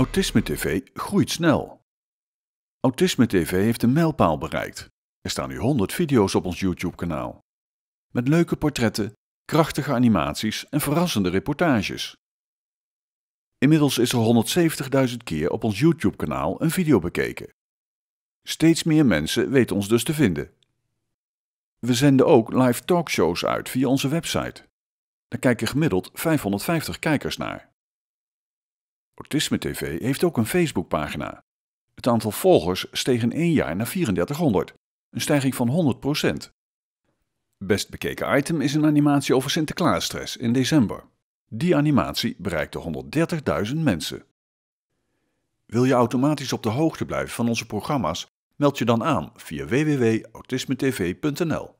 Autisme TV groeit snel. Autisme TV heeft een mijlpaal bereikt. Er staan nu 100 video's op ons YouTube-kanaal. Met leuke portretten, krachtige animaties en verrassende reportages. Inmiddels is er 170.000 keer op ons YouTube-kanaal een video bekeken. Steeds meer mensen weten ons dus te vinden. We zenden ook live talkshows uit via onze website. Daar kijken gemiddeld 550 kijkers naar. Autisme TV heeft ook een Facebookpagina. Het aantal volgers steeg in één jaar naar 3400, een stijging van 100%. Best bekeken item is een animatie over Sinterklaasstress in december. Die animatie bereikte 130.000 mensen. Wil je automatisch op de hoogte blijven van onze programma's? Meld je dan aan via www.autismetv.nl.